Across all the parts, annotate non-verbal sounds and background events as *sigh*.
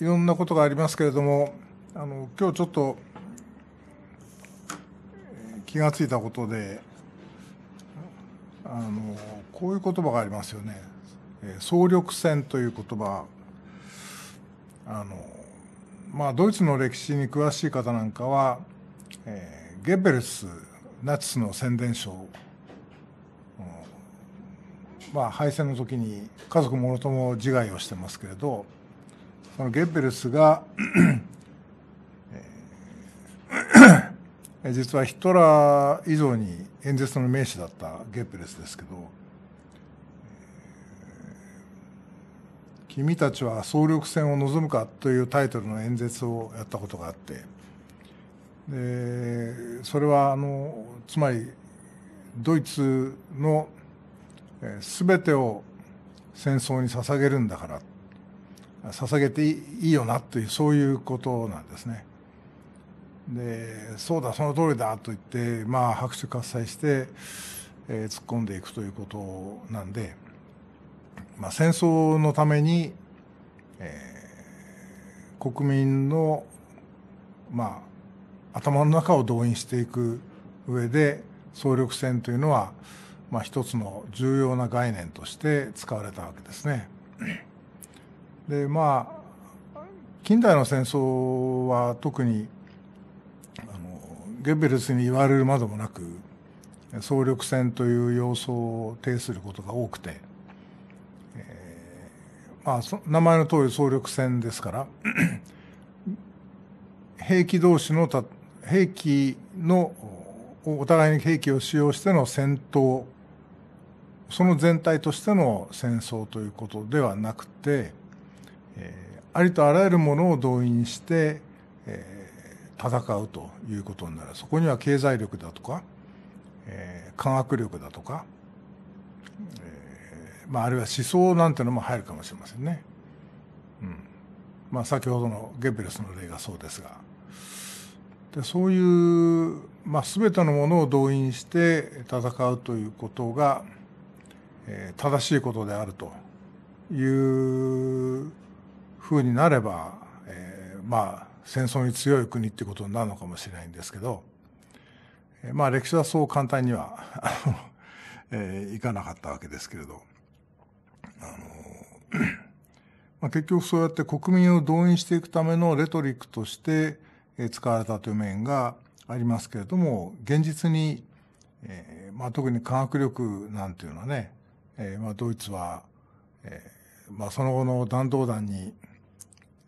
いろんなことがありますけれどもあの今日ちょっと気が付いたことであのこういう言葉がありますよね「総力戦」という言葉あのまあドイツの歴史に詳しい方なんかは、えー、ゲッベルスナチスの宣伝書、まあ敗戦の時に家族もろとも自害をしてますけれど。そのゲッベルスが実はヒトラー以上に演説の名手だったゲッペレスですけど「君たちは総力戦を望むか」というタイトルの演説をやったことがあってでそれはあのつまりドイツの全てを戦争に捧げるんだから捧げていいよなというそういうことなんですね。でそうだその通りだと言って、まあ、拍手喝采して、えー突っ込んでいくということなんで、まあ、戦争のために、えー国民の、まあ、頭の中を動員していく上で総力戦というのは、まあ、一つの重要な概念として使われたわけですね。でまあ近代の戦争は特にあのゲッベルスに言われるまでもなく総力戦という様相を呈することが多くて、えー、まあ、名前の通り総力戦ですから *clears throat* 兵器同士のた兵器のお互いに兵器を使用しての戦闘その全体としての戦争ということではなくてえー、ありとあらゆるものを動員して、えー、戦うということになるそこには経済力だとか、えー、科学力だとか、えーまあ、あるいは思想なんてのも入るかもしれませんね。うんまあ、先ほどのゲベルスの例がそうですが。でそういう、まあ、全てのものを動員して戦うということが、えー、正しいことであるというふうになれば、えー、まあ戦争に強い国ってことになるのかもしれないんですけど、えー、まあ歴史はそう簡単には *laughs* えー、いかなかったわけですけれど、あのまあ、結局そうやって国民を動員していくためのレトリックとして使われたという面がありますけれども現実に、えーまあ、特に科学力なんていうのはね、えーまあ、ドイツは、えーまあ、その後の弾道弾に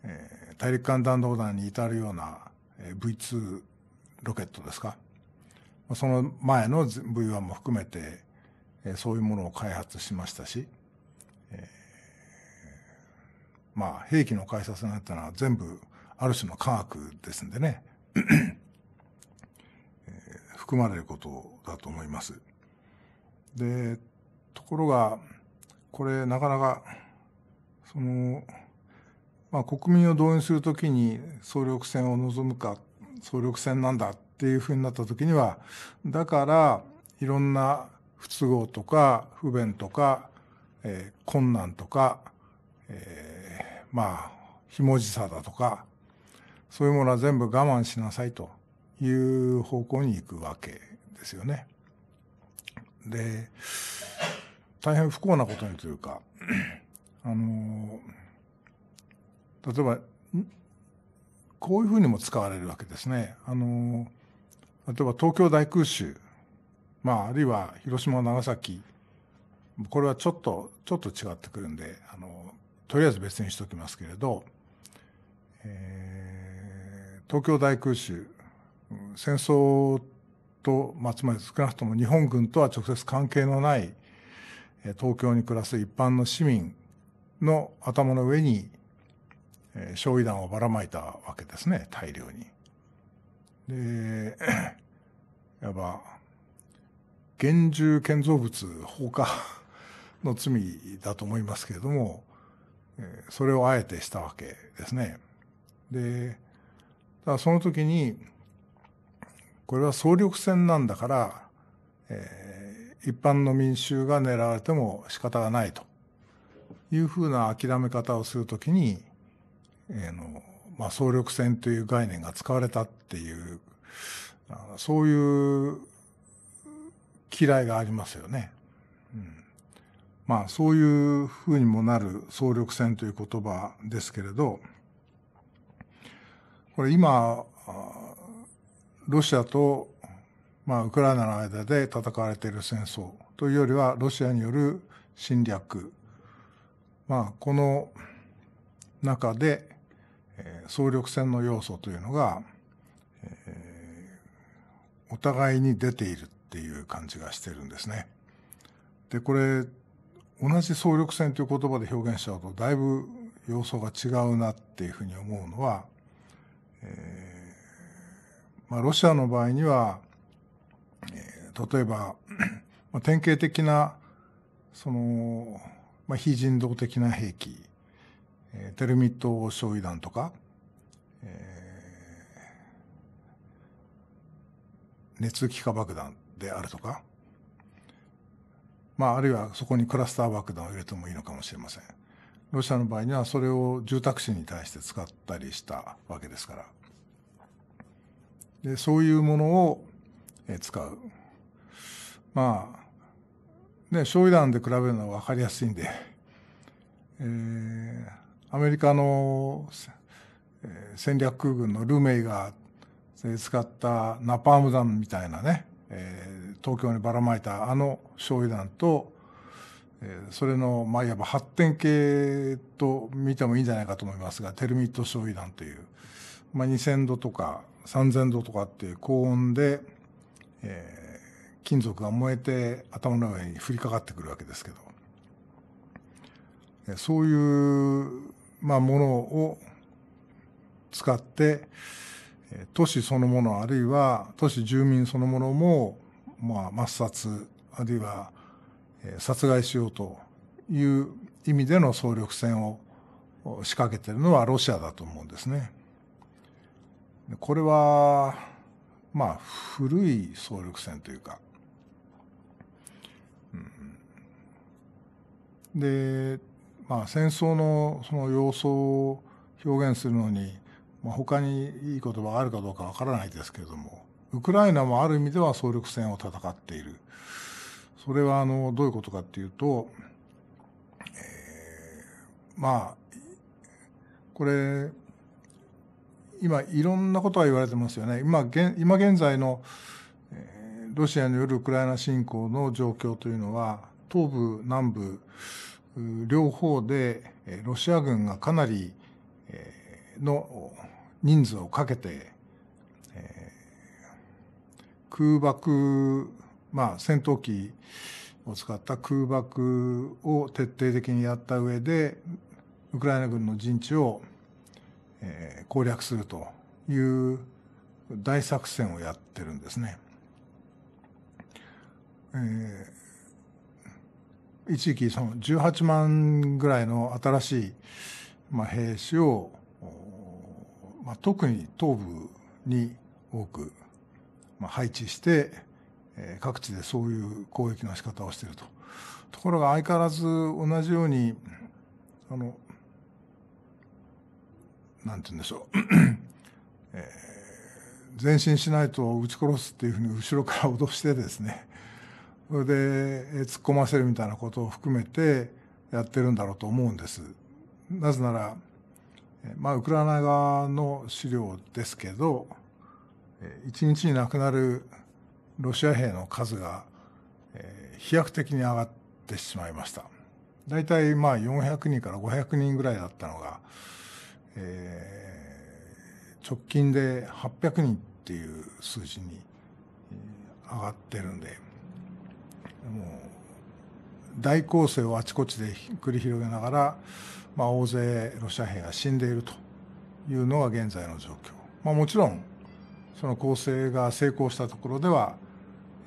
えー、大陸間弾道弾に至るような、えー、V2 ロケットですか。その前の V1 も含めて、えー、そういうものを開発しましたし、えー、まあ兵器の開発なんてのは全部ある種の科学ですんでね、*coughs* えー、含まれることだと思います。で、ところが、これなかなか、その、まあ、国民を動員するときに総力戦を望むか総力戦なんだっていうふうになった時にはだからいろんな不都合とか不便とか、えー、困難とか、えー、まあひもじさだとかそういうものは全部我慢しなさいという方向に行くわけですよね。で大変不幸なことにというか *clears throat* あのー例えばこういうふうにも使われるわけですね。あの例えば東京大空襲、まあ、あるいは広島長崎これはちょっとちょっと違ってくるんであのとりあえず別にしておきますけれど、えー、東京大空襲戦争と、まあ、つまり少なくとも日本軍とは直接関係のない東京に暮らす一般の市民の頭の上にえー、焼夷弾をばらまいたわけですね、大量に。で、*clears throat* やば、厳重建造物放火の罪だと思いますけれども、えー、それをあえてしたわけですね。で、だその時に、これは総力戦なんだから、えー、一般の民衆が狙われても仕方がないというふうな諦め方をするときに、あの、まあ、総力戦という概念が使われたっていう、そういう嫌いがありますよね。うん、まあ、そういうふうにもなる総力戦という言葉ですけれど、これ今、ロシアと、まあ、ウクライナの間で戦われている戦争というよりは、ロシアによる侵略、まあ、この中で、え総力戦の要素というのが、えー、お互いに出ているっていう感じがしてるんですね。でこれ同じ総力戦という言葉で表現しちゃうとだいぶ要素が違うなっていうふうに思うのは、えー、まあ、ロシアの場合には、えー、例えば、まあ、典型的なその、まあ、非人道的な兵器えー、テルミット焼夷弾とか、えー、熱気化爆弾であるとか、まあ、あるいはそこにクラスター爆弾を入れてもいいのかもしれません。ロシアの場合にはそれを住宅地に対して使ったりしたわけですから。でそういうものを使う。まあ、ね、焼夷弾で比べるのは分かりやすいんで、えー、アメリカの戦略空軍のルメイが使ったナパーム弾みたいなね、東京にばらまいたあの焼夷弾と、それの、まあ、いわば発展系と見てもいいんじゃないかと思いますが、テルミット焼夷弾という、まあ、2000度とか3000度とかっていう高温で、えー、金属が燃えて頭の上に降りかかってくるわけですけど、そういうものを使って都市そのものあるいは都市住民そのものも、まあ、抹殺あるいは殺害しようという意味での総力戦を仕掛けてるのはロシアだと思うんですね。これはまあ古い総力戦というか。うん、でまあ、戦争のその様相を表現するのに、まあ、他にいい言葉があるかどうかわからないですけれどもウクライナもある意味では総力戦を戦っているそれはあのどういうことかっていうと、えー、まあこれ今いろんなことが言われてますよね今現今現在のロシアによるウクライナ侵攻の状況というのは東部南部両方でロシア軍がかなりの人数をかけて、空爆、まあ、戦闘機を使った空爆を徹底的にやった上でウクライナ軍の陣地を攻略するという大作戦をやってるんですね。えー一時期その18万ぐらいの新しい、まあ、兵士を、まあ、特に東部に多く、まあ、配置して、えー、各地でそういう攻撃の仕方をしていると。ところが相変わらず同じように、あの、なんて言うんでしょう、えー、前進しないと撃ち殺すっていうふうに後ろから脅してですね、それで突っ込ませるみたいなことを含めてやってるんだろうと思うんです。なぜなら、まあ、ウクライナ側の資料ですけど、1日に亡くなるロシア兵の数が飛躍的に上がってしまいました。大体まあ400人から500人ぐらいだったのが、えー、直近で800人っていう数字に上がってるんで。大攻勢をあちこちで繰り広げながら、まあ、大勢ロシア兵が死んでいるというのが現在の状況、まあ、もちろんその攻勢が成功したところでは、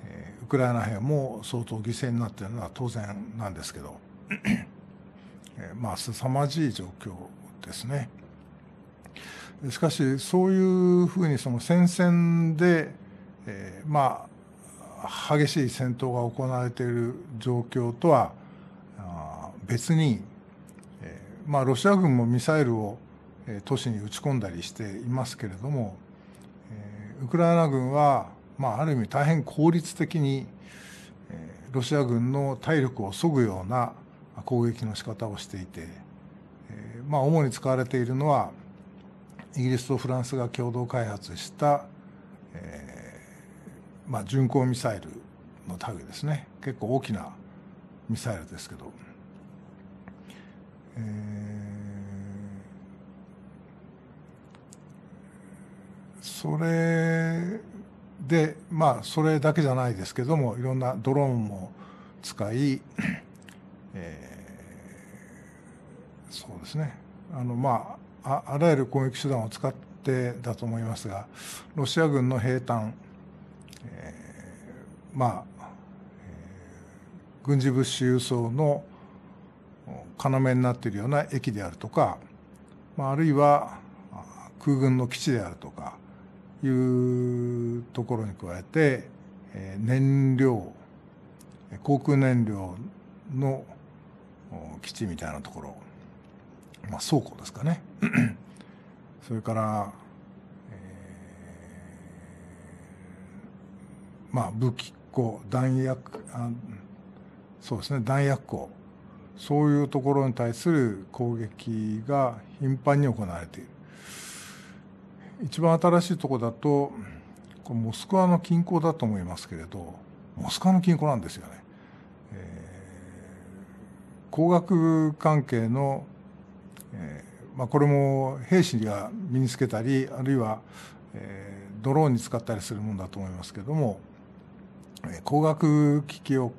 えー、ウクライナ兵も相当犠牲になっているのは当然なんですけど、えー、まあ凄まじい状況ですね。しかしそういうふうにその戦線で、えー、まあ激しい戦闘が行われている状況とは別に、まあ、ロシア軍もミサイルを都市に撃ち込んだりしていますけれども、ウクライナ軍は、まあ、ある意味大変効率的に、ロシア軍の体力をそぐような攻撃の仕方をしていて、まあ、主に使われているのはイギリスとフランスが共同開発した、えーまあ、巡航ミサイルの類ですね結構大きなミサイルですけど、えー、それでまあそれだけじゃないですけどもいろんなドローンも使い、えー、そうですねあのまああらゆる攻撃手段を使ってだと思いますがロシア軍の兵站えー、まあ、えー、軍事物資輸送の要になっているような駅であるとか、まあ、あるいは空軍の基地であるとかいうところに加えて、えー、燃料航空燃料の基地みたいなところ、まあ、倉庫ですかね *clears throat* それからまあ、武器庫弾薬あそうですね弾薬庫そういうところに対する攻撃が頻繁に行われている一番新しいところだとモスクワの近郊だと思いますけれどモスクワの近郊なんですよね、えー、工学関係の、えー、まあ、これも兵士が身につけたりあるいは、えー、ドローンに使ったりするものだと思いますけれども工学機器を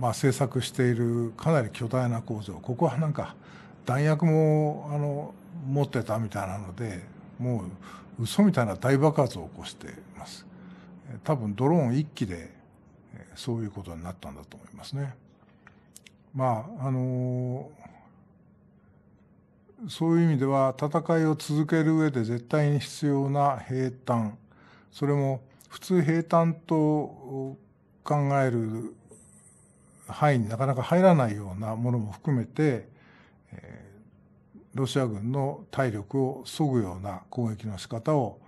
まあ、製作しているかなり巨大な工場ここはなんか弾薬もあの持ってたみたいなのでもう嘘みたいな大爆発を起こしてます多分ドローン一機でそういうことになったんだと思いますねまああのそういう意味では戦いを続ける上で絶対に必要な兵坦それも普通平坦と考える範囲になかなか入らないようなものも含めて、えー、ロシア軍の体力を削ぐような攻撃の仕方を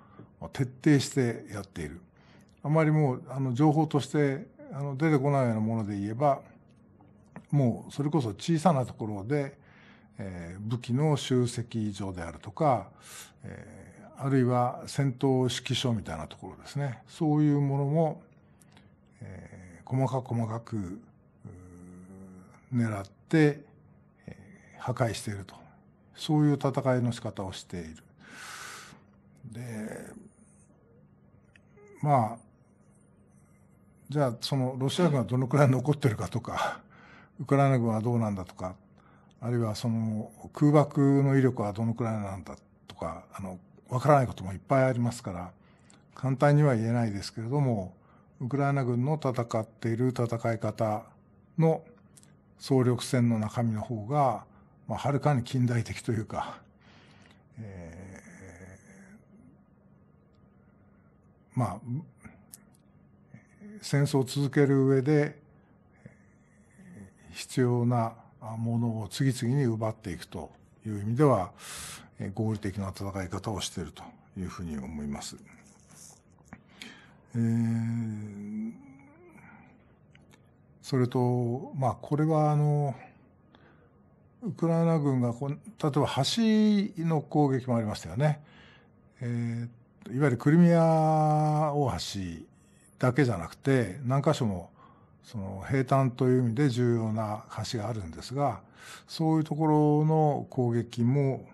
徹底してやっている。あまりもうあの情報としてあの出てこないようなもので言えばもうそれこそ小さなところで、えー、武器の集積所であるとか、えーあるいは戦闘指揮所みたいなところですねそういうものも、えー、細かく細かく狙って、えー、破壊しているとそういう戦いの仕方をしている。でまあじゃあそのロシア軍はどのくらい残ってるかとか *laughs* ウクライナ軍はどうなんだとかあるいはその空爆の威力はどのくらいなんだとかあのわからないこともいっぱいありますから簡単には言えないですけれどもウクライナ軍の戦っている戦い方の総力戦の中身の方が、まあ、はるかに近代的というか、えー、まあ戦争を続ける上で必要なものを次々に奪っていくという意味では合理的な戦い方をしているというふうに思います。えー、それと、まあ、これはあの、ウクライナ軍がこ、例えば橋の攻撃もありましたよね。えー、いわゆるクリミア大橋だけじゃなくて、何箇所もその平坦という意味で重要な橋があるんですが、そういうところの攻撃も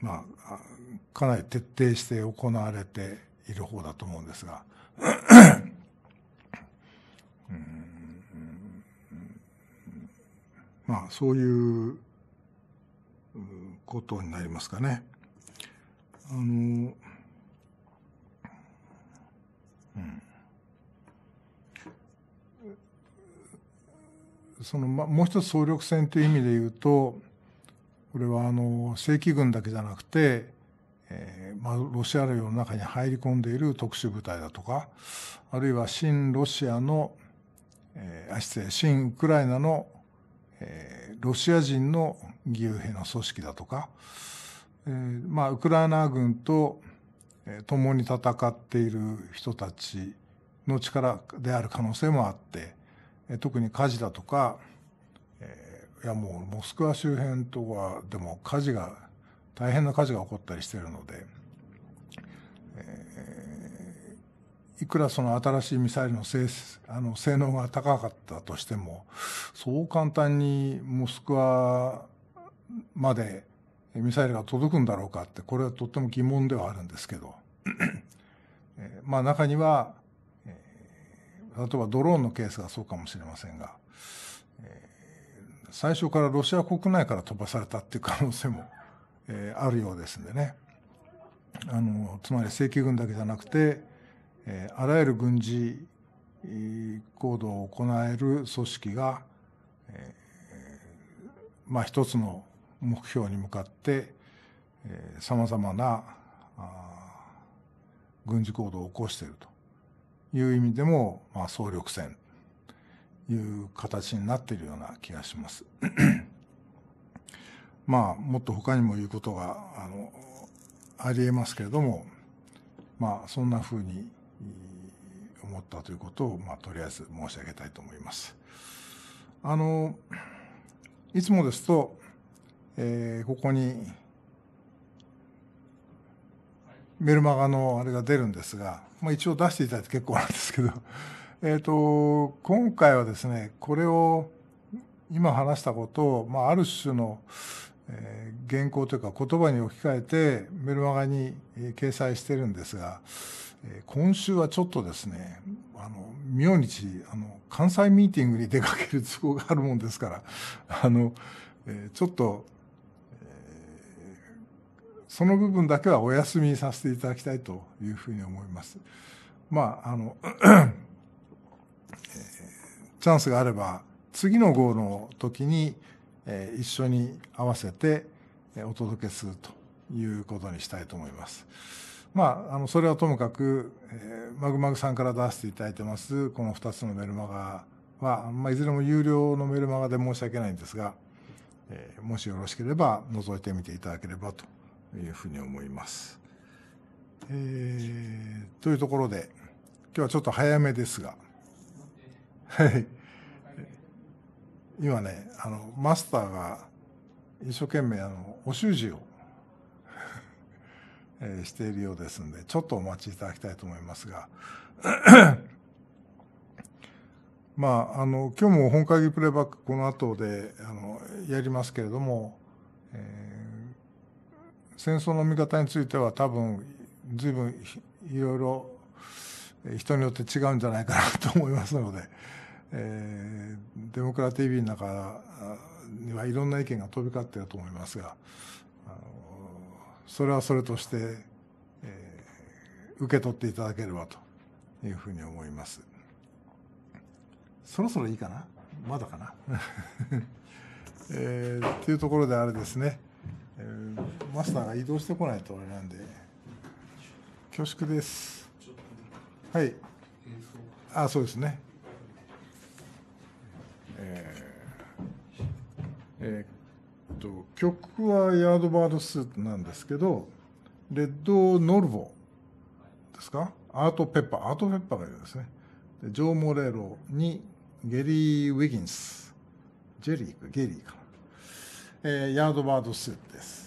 まあ、かなり徹底して行われている方だと思うんですが、まあ、そういうことになりますかね。あの、うん。その、ま、もう一つ総力戦という意味で言うと、これはあの正規軍だけじゃなくて、えーまあ、ロシア領の中に入り込んでいる特殊部隊だとかあるいは新ロシアの、えー、失礼新ウクライナの、えー、ロシア人の義勇兵の組織だとか、えーまあ、ウクライナ軍と、えー、共に戦っている人たちの力である可能性もあって、えー、特に火事だとかいやもうモスクワ周辺とかでも火事が大変な火事が起こったりしてるので、えー、いくらその新しいミサイルの性あの性能が高かったとしてもそう簡単にモスクワまでミサイルが届くんだろうかってこれはとっても疑問ではあるんですけどまあ中には、えー、例えばドローンのケースがそうかもしれませんが。最初からロシア国内から飛ばされたっていう可能性も、*laughs* えー、あるようですんでねあのつまり正規軍だけじゃなくて、えー、あらゆる軍事行動を行える組織が、えー、まあ一つの目標に向かってさまざまな軍事行動を起こしているという意味でも、まあ、総力戦いう形になっているような気がします。*coughs* まあ、もっと他にも言うことがあのありえますけれども、まあ、そんなふうに思ったということを、まあ、とりあえず申し上げたいと思います。あのいつもですと、えー、ここにメルマガのあれが出るんですが、まあ、一応出していただいて結構なんですけどえーと、今回はですねこれを今話したことを、まあ、ある種の、えー、原稿というか言葉に置き換えてメルマガに、え掲載してるんですが、えー、今週はちょっとですねあの明日あの関西ミーティングに出かける都合があるもんですから *laughs* あの、えー、ちょっと、えその部分だけはお休みさせていただきたいというふうに思います。まああのチャンスがあれば、次の号の時に、えー、一緒に合わせて、えー、お届けするということにしたいと思います。まあ、あの、それはともかく、えー、マグマグさんから出していただいてます、この2つのメルマガは、まあ、いずれも有料のメルマガで申し訳ないんですが、えー、もしよろしければ覗いてみていただければというふうに思います。えー、というところで、今日はちょっと早めですが、はい。今ね、あの、マスターが一生懸命、あの、お習字を *laughs* えー、しているようですんで、ちょっとお待ちいただきたいと思いますが、*coughs* まあ、あの、今日も本会議プレイバック、この後で、あの、やりますけれども、えー、戦争の見方については多分、随分いろいろ人によって違うんじゃないかなと思いますので、えー、デモクラ TV の中にはいろんな意見が飛び交っていると思いますが、あのそれはそれとして、えー、受け取っていただければというふうに思います。そろそろいいかなまだかな、*laughs* えー、っていうところであれですね、えー、マスターが移動してこないとあれなんで恐縮ですはいあそうですね曲はヤードバードスーツなんですけど、レッド・ノルボですかアート・ペッパー、アート・ペッパーがいるんですね。でジョー・モレロにゲリー・ウィギンス、ジェリーか、ゲリーかな。えー、ヤードバードスーツです。